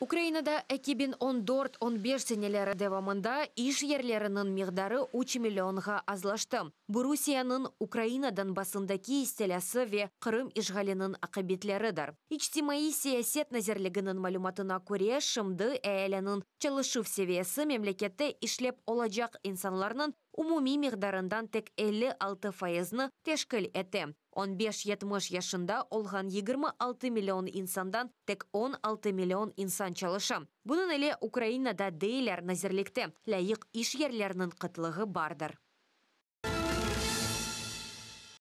Украинада 2014 2015 сенелері девамында иш ерлерінің миғдары 3 миллионға азлашты. Бұрусияның Украинадан басындаки истелясы ве Қырым ишғалінің дар. Ичтимаи сиясет назерлігінің малюматына көре шымды әйелінің чалышу севесі мемлекетте ішлеп олажақ инсанларның umumiy мирдарындан тек 56 файызны тешкіл әті. 15-70 яшында олған 26 миллион инсандан тек 16 миллион инсан чалыша. Бұның әле Украинада дейлер назерлікті, ләйық еш қытлығы бардыр.